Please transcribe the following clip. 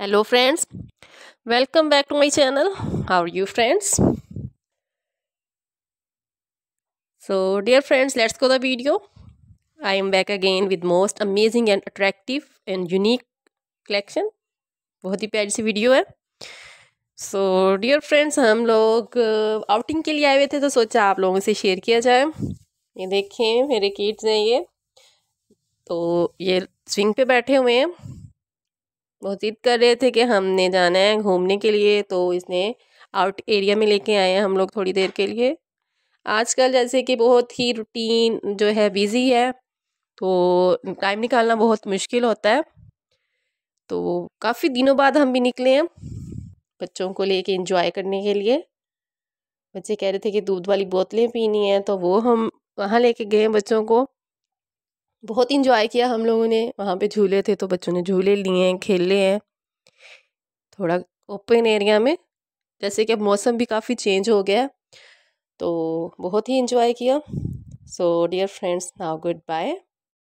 hello friends welcome back to my channel how you friends so dear friends let's go the video I am back again with most amazing and attractive and unique collection बहुत ही प्यारी सी video है सो dear friends हम लोग outing uh, के लिए आए हुए थे तो सोचा आप लोगों से शेयर किया जाए ये देखें मेरे किड्स हैं ये तो ये स्विंग पे बैठे हुए हैं बहुत ज़िद कर रहे थे कि हमने जाना है घूमने के लिए तो इसने आउट एरिया में लेके आए हैं हम लोग थोड़ी देर के लिए आजकल जैसे कि बहुत ही रूटीन जो है बिज़ी है तो टाइम निकालना बहुत मुश्किल होता है तो काफ़ी दिनों बाद हम भी निकले हैं बच्चों को लेके एंजॉय करने के लिए बच्चे कह रहे थे कि दूध वाली बोतलें पीनी है तो वो हम वहाँ लेके गए बच्चों को बहुत इंजॉय किया हम लोगों ने वहाँ पे झूले थे तो बच्चों ने झूले लिए हैं खेले हैं थोड़ा ओपन एरिया में जैसे कि अब मौसम भी काफ़ी चेंज हो गया तो बहुत ही इंजॉय किया so dear friends now good bye